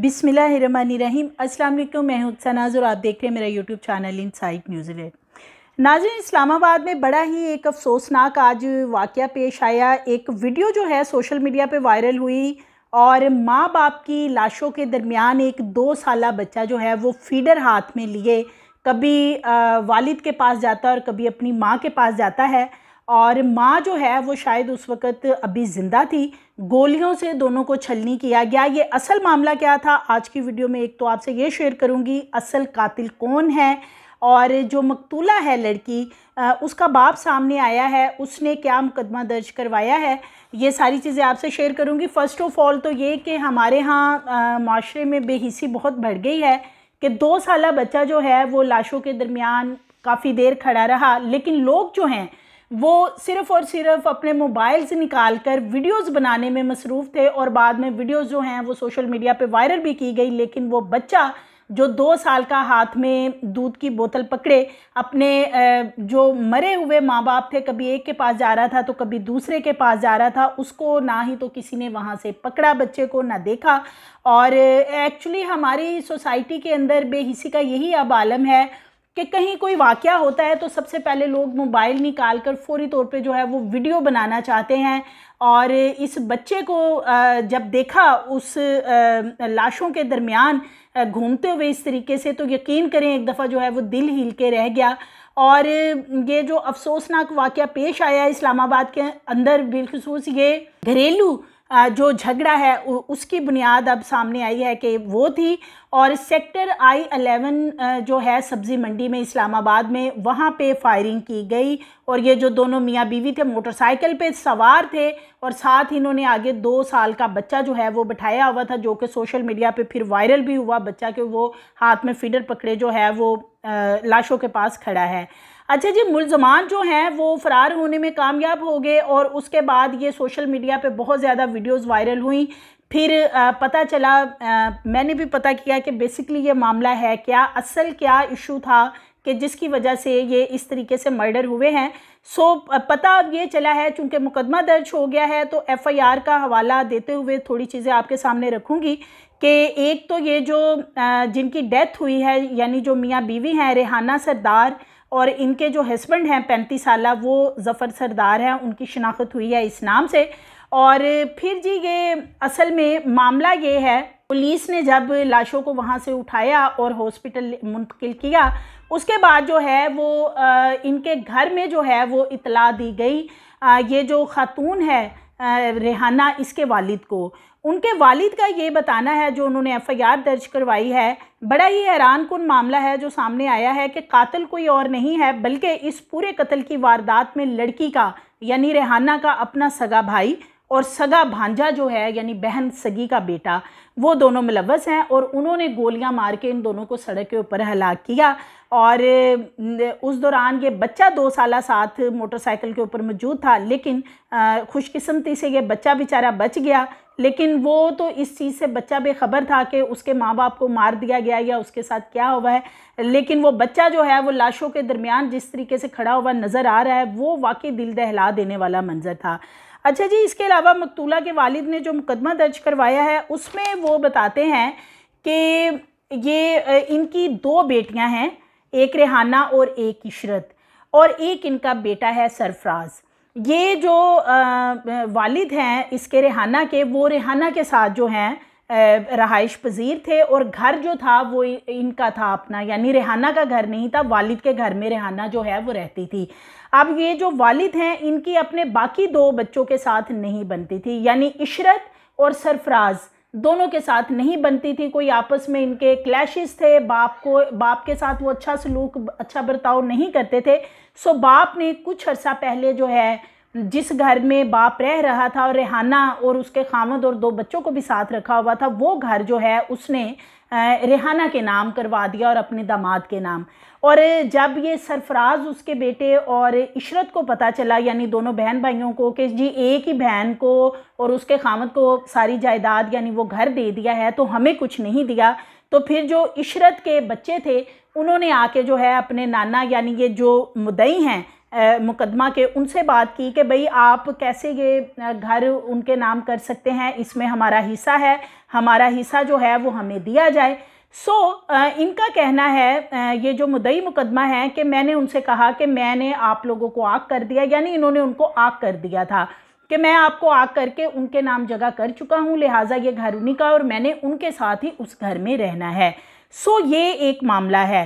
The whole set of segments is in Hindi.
बिसमीम अस्सलाम वालेकुम मैं हूं सनाज और आप देख रहे हैं मेरा YouTube channel inside New Zealand नाजिन इस्लामाबाद में बड़ा ही एक अफसोसनाक आज वाक़ पेश आया एक वीडियो जो है सोशल मीडिया पे वायरल हुई और माँ बाप की लाशों के दरमियान एक दो साल बच्चा जो है वो फीडर हाथ में लिए कभी वालिद के पास जाता है और कभी अपनी माँ के पास जाता है और माँ जो है वो शायद उस वक़्त अभी ज़िंदा थी गोलियों से दोनों को छलनी किया गया ये असल मामला क्या था आज की वीडियो में एक तो आपसे ये शेयर करूँगी असल कातिल कौन है और जो मकतूला है लड़की उसका बाप सामने आया है उसने क्या मुकदमा दर्ज करवाया है ये सारी चीज़ें आपसे शेयर करूँगी फ़र्स्ट ऑफ़ ऑल तो ये कि हमारे यहाँ माशरे में बेहिसी बहुत बढ़ गई है कि दो साल बच्चा जो है वो लाशों के दरमियान काफ़ी देर खड़ा रहा लेकिन लोग जो हैं वो सिर्फ़ और सिर्फ अपने मोबाइल से निकाल कर वीडियोज़ बनाने में मसरूफ़ थे और बाद में वीडियोज़ जो हैं वो सोशल मीडिया पर वायरल भी की गई लेकिन वो बच्चा जो दो साल का हाथ में दूध की बोतल पकड़े अपने जो मरे हुए माँ बाप थे कभी एक के पास जा रहा था तो कभी दूसरे के पास जा रहा था उसको ना ही तो किसी ने वहाँ से पकड़ा बच्चे को ना देखा और एक्चुअली हमारी सोसाइटी के अंदर बेहिसी का यही अब आलम है कि कहीं कोई वाक़ होता है तो सबसे पहले लोग मोबाइल निकाल कर फौरी तौर पे जो है वो वीडियो बनाना चाहते हैं और इस बच्चे को जब देखा उस लाशों के दरमियान घूमते हुए इस तरीके से तो यकीन करें एक दफ़ा जो है वो दिल हिल के रह गया और ये जो अफसोसनाक वाक़ पेश आया इस्लामाबाद के अंदर बिलखसूस ये घरेलू जो झगड़ा है उसकी बुनियाद अब सामने आई है कि वो थी और सेक्टर आई अलेवन जो है सब्ज़ी मंडी में इस्लामाबाद में वहाँ पे फायरिंग की गई और ये जो दोनों मियाँ बीवी थे मोटरसाइकिल पे सवार थे और साथ इन्होंने आगे दो साल का बच्चा जो है वो बिठाया हुआ था जो कि सोशल मीडिया पे फिर वायरल भी हुआ बच्चा के वो हाथ में फीडर पकड़े जो है वो लाशों के पास खड़ा है अच्छा जी मुलजमान जो हैं वो फ़रार होने में कामयाब हो गए और उसके बाद ये सोशल मीडिया पे बहुत ज़्यादा वीडियोस वायरल हुई फिर पता चला मैंने भी पता किया कि बेसिकली ये मामला है क्या असल क्या इशू था कि जिसकी वजह से ये इस तरीके से मर्डर हुए हैं सो पता अब ये चला है चूँकि मुकदमा दर्ज हो गया है तो एफआईआर का हवाला देते हुए थोड़ी चीज़ें आपके सामने रखूँगी कि एक तो ये जो जिनकी डेथ हुई है यानी जो मियाँ बीवी हैं रेहाना सरदार और इनके जो हस्बैंड हैं पैंतीस साल वो ज़फ़र सरदार हैं उनकी शिनाख्त हुई है इस नाम से और फिर जी ये असल में मामला ये है पुलिस ने जब लाशों को वहाँ से उठाया और हॉस्पिटल मुंतकिल किया उसके बाद जो है वो इनके घर में जो है वो इतला दी गई ये जो ख़ातून है रेहाना इसके वालिद को उनके वालिद का ये बताना है जो उन्होंने एफआईआर दर्ज करवाई है बड़ा ही हैरान कन मामला है जो सामने आया है कि कातिल कोई और नहीं है बल्कि इस पूरे कत्ल की वारदात में लड़की का यानी रेहाना का अपना सगा भाई और सगा भांजा जो है यानी बहन सगी का बेटा वो दोनों मुलवस हैं और उन्होंने गोलियां मार के इन दोनों को सड़क के ऊपर हलाक किया और उस दौरान ये बच्चा दो साल साथ मोटरसाइकिल के ऊपर मौजूद था लेकिन खुशकिस्मती से ये बच्चा बेचारा बच गया लेकिन वो तो इस चीज़ से बच्चा बेखबर था कि उसके माँ बाप को मार दिया गया या उसके साथ क्या हुआ है लेकिन वो बच्चा जो है वो लाशों के दरमियान जिस तरीके से खड़ा हुआ नज़र आ रहा है वो वाकई दिल दहला देने वाला मंजर था अच्छा जी इसके अलावा मकतूला के वालिद ने जो मुकदमा दर्ज करवाया है उसमें वो बताते हैं कि ये इनकी दो बेटियाँ हैं एक रेहाना और एक इशरत और एक इनका बेटा है सरफराज़ ये जो वालिद हैं इसके रेहाना के वो रेहाना के साथ जो हैं रहाइश पजीर थे और घर जो था वो इनका था अपना यानी रेहाना का घर नहीं था वालिद के घर में रेहाना जो है वो रहती थी अब ये जो वालिद हैं इनकी अपने बाकी दो बच्चों के साथ नहीं बनती थी यानी इशरत और सरफराज दोनों के साथ नहीं बनती थी कोई आपस में इनके क्लैशेस थे बाप को बाप के साथ वो अच्छा सलूक अच्छा बर्ताव नहीं करते थे सो बाप ने कुछ अर्सा पहले जो है जिस घर में बाप रह रहा था और रेहाना और उसके खामद और दो बच्चों को भी साथ रखा हुआ था वो घर जो है उसने रेहाना के नाम करवा दिया और अपने दामाद के नाम और जब ये सरफराज उसके बेटे और इशरत को पता चला यानी दोनों बहन भाइयों को कि जी एक ही बहन को और उसके खामद को सारी जायदाद यानी वो घर दे दिया है तो हमें कुछ नहीं दिया तो फिर जो इशरत के बच्चे थे उन्होंने आके जो है अपने नाना यानी ये जो मुदई हैं मुकदमा के उनसे बात की कि भाई आप कैसे ये घर उनके नाम कर सकते हैं इसमें हमारा हिस्सा है हमारा हिस्सा जो है वो हमें दिया जाए सो so, इनका कहना है ये जो मुदई मुकदमा है कि मैंने उनसे कहा कि मैंने आप लोगों को आग कर दिया यानी इन्होंने उनको आग कर दिया था कि मैं आपको आ करके उनके नाम जगह कर चुका हूँ लिहाजा ये घर उन्हीं का और मैंने उनके साथ ही उस घर में रहना है सो ये एक मामला है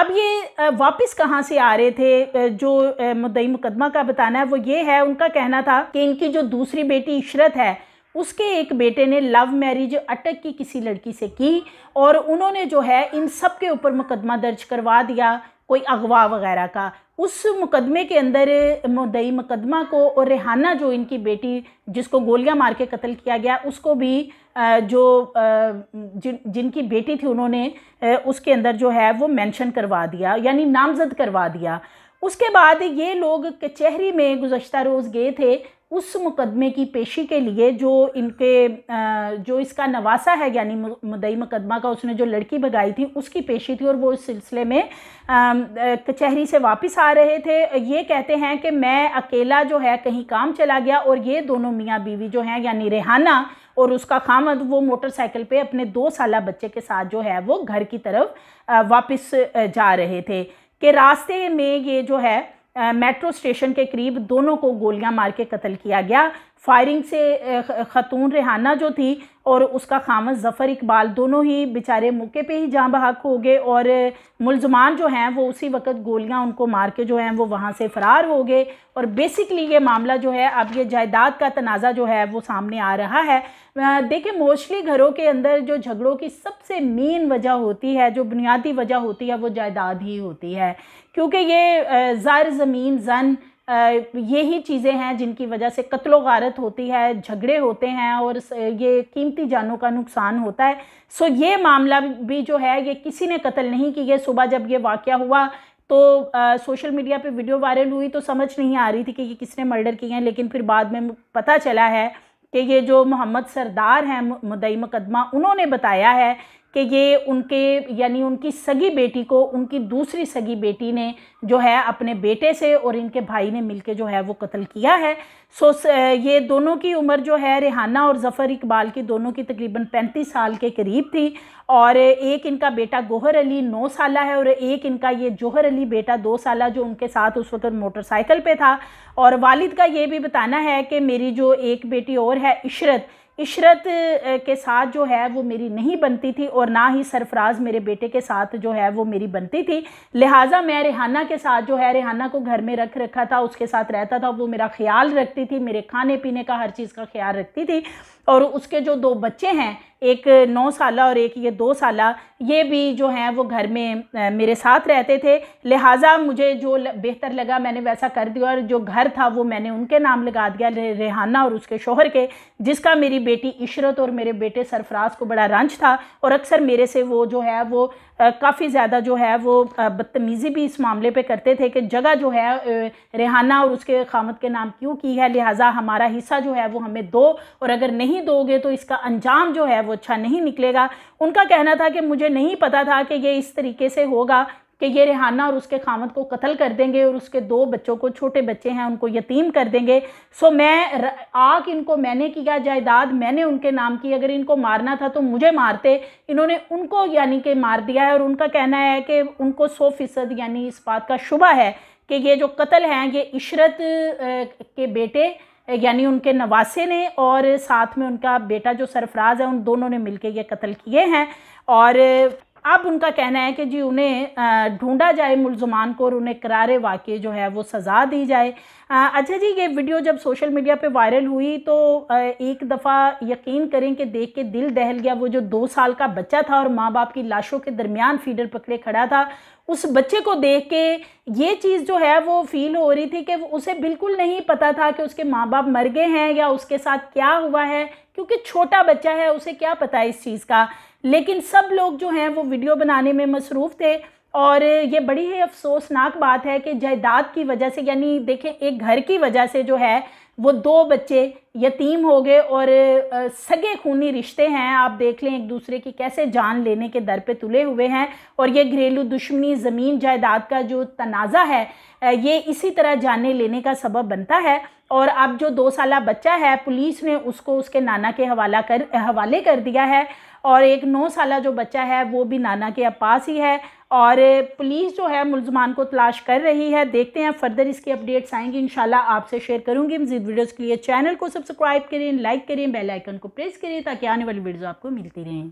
अब ये वापस कहाँ से आ रहे थे जो मुद्दई मुकदमा का बताना है वो ये है उनका कहना था कि इनकी जो दूसरी बेटी इशरत है उसके एक बेटे ने लव मैरिज अटक की किसी लड़की से की और उन्होंने जो है इन सब के ऊपर मुकदमा दर्ज करवा दिया कोई अगवा वगैरह का उस मुकदमे के अंदर मुदई मुकदमा को और रेहाना जो इनकी बेटी जिसको गोलियां मार के कत्ल किया गया उसको भी जो जिन जिनकी बेटी थी उन्होंने उसके अंदर जो है वो मेंशन करवा दिया यानी नामजद करवा दिया उसके बाद ये लोग कचहरी में गुजशत रोज़ गए थे उस मुकदमे की पेशी के लिए जो इनके जो इसका नवासा है यानी मुदई मुकदमा का उसने जो लड़की भगाई थी उसकी पेशी थी और वो इस सिलसिले में कचहरी से वापस आ रहे थे ये कहते हैं कि मैं अकेला जो है कहीं काम चला गया और ये दोनों मियाँ बीवी जो हैं यानी रेहाना और उसका खामद वो मोटरसाइकिल पे अपने दो साल बच्चे के साथ जो है वो घर की तरफ वापस जा रहे थे कि रास्ते में ये जो है मेट्रो स्टेशन के करीब दोनों को गोलियां मार के कत्ल किया गया फायरिंग से ख़तून रेहाना जो थी और उसका खामद ज़फ़र इकबाल दोनों ही बेचारे मौके पे ही जहाँ बहक हो गए और मुलजमान जो हैं वो उसी वक्त गोलियाँ उनको मार के जो हैं वो वहाँ से फ़रार हो गए और बेसिकली ये मामला जो है अब ये जायदाद का तनाज़ा जो है वो सामने आ रहा है देखिए मोस्टली घरों के अंदर जो झगड़ों की सबसे मेन वजह होती है जो बुनियादी वजह होती है वो जायदाद ही होती है क्योंकि ये ज़र ज़मीन जन यही चीज़ें हैं जिनकी वजह से कत्लो गारत होती है झगड़े होते हैं और ये कीमती जानों का नुकसान होता है सो ये मामला भी जो है ये किसी ने कत्ल नहीं किया सुबह जब ये वाक़ हुआ तो आ, सोशल मीडिया पे वीडियो वायरल हुई तो समझ नहीं आ रही थी कि ये किसने मर्डर किए हैं लेकिन फिर बाद में पता चला है कि ये जो मोहम्मद सरदार हैं मुदई मुकदमा उन्होंने बताया है कि ये उनके यानी उनकी सगी बेटी को उनकी दूसरी सगी बेटी ने जो है अपने बेटे से और इनके भाई ने मिलके जो है वो कत्ल किया है सो ये दोनों की उम्र जो है रेहाना और जफ़र इकबाल की दोनों की तकरीबन पैंतीस साल के करीब थी और एक इनका बेटा गोहर अली नौ साल है और एक इनका ये जोहर अली बेटा दो साल जो उनके साथ उस वक्त मोटरसाइकिल पर था और वालिद का ये भी बताना है कि मेरी जो एक बेटी और है इशरत इशरत के साथ जो है वो मेरी नहीं बनती थी और ना ही सरफराज मेरे बेटे के साथ जो है वो मेरी बनती थी लिहाजा मैं रेहाना के साथ जो है रेहाना को घर में रख रखा था उसके साथ रहता था वो मेरा ख्याल रखती थी मेरे खाने पीने का हर चीज़ का ख्याल रखती थी और उसके जो दो बच्चे हैं एक नौ साल और एक ये दो साल ये भी जो हैं वो घर में मेरे साथ रहते थे लिहाजा मुझे जो बेहतर लगा मैंने वैसा कर दिया और जो घर था वो मैंने उनके नाम लगा दिया रेहाना और उसके शोहर के जिसका मेरी बेटी इशरत और मेरे बेटे सरफराज को बड़ा रंज था और अक्सर मेरे से वो जो है वो काफ़ी ज़्यादा जो है वो बदतमीज़ी भी इस मामले पे करते थे कि जगह जो है रेहाना और उसके खामत के नाम क्यों की है लिहाजा हमारा हिस्सा जो है वो हमें दो और अगर नहीं दोगे तो इसका अंजाम जो है वो अच्छा नहीं निकलेगा उनका कहना था कि मुझे नहीं पता था कि ये इस तरीके से होगा कि ये रेहाना और उसके खामद को कत्ल कर देंगे और उसके दो बच्चों को छोटे बच्चे हैं उनको यतीम कर देंगे सो मैं आग इनको मैंने किया जायदाद मैंने उनके नाम की अगर इनको मारना था तो मुझे मारते इन्होंने उनको यानी कि मार दिया है और उनका कहना है कि उनको सौ फीसद यानी इस बात का शुबा है कि ये जो कत्ल हैं ये इशरत के बेटे यानी उनके नवासे ने और साथ में उनका बेटा जो सरफराज है उन दोनों ने मिलके ये कत्ल किए हैं और अब उनका कहना है कि जी उन्हें ढूंढा जाए मुलजमान को और उन्हें करारे वाक़े जो है वो सज़ा दी जाए अच्छा जी ये वीडियो जब सोशल मीडिया पे वायरल हुई तो एक दफ़ा यकीन करें कि देख के दिल दहल गया वो जो दो साल का बच्चा था और माँ बाप की लाशों के दरमियान फीडर पकड़े खड़ा था उस बच्चे को देख के ये चीज़ जो है वो फील हो रही थी कि उसे बिल्कुल नहीं पता था कि उसके माँ बाप मर गए हैं या उसके साथ क्या हुआ है क्योंकि छोटा बच्चा है उसे क्या पता है इस चीज़ का लेकिन सब लोग जो हैं वो वीडियो बनाने में मसरूफ़ थे और ये बड़ी ही अफसोसनाक बात है कि जायदाद की वजह से यानी देखें एक घर की वजह से जो है वो दो बच्चे यतीम हो गए और सगे खूनी रिश्ते हैं आप देख लें एक दूसरे की कैसे जान लेने के दर पे तुले हुए हैं और ये घरेलू दुश्मनी ज़मीन जायदाद का जो तनाज़ा है ये इसी तरह जाने लेने का सबब बनता है और अब जो दो साल बच्चा है पुलिस ने उसको उसके नाना के हवाला कर हवाले कर दिया है और एक नौ साल जो बच्चा है वो भी नाना के पास ही है और पुलिस जो है मुलजमान को तलाश कर रही है देखते हैं फर्दर इसकी अपडेट्स आएंगी इंशाल्लाह आपसे शेयर करूंगी मजीद वीडियोस के लिए चैनल को सब्सक्राइब करें लाइक करें बेल आइकन को प्रेस करें ताकि आने वाली वीडियोस आपको मिलती रहें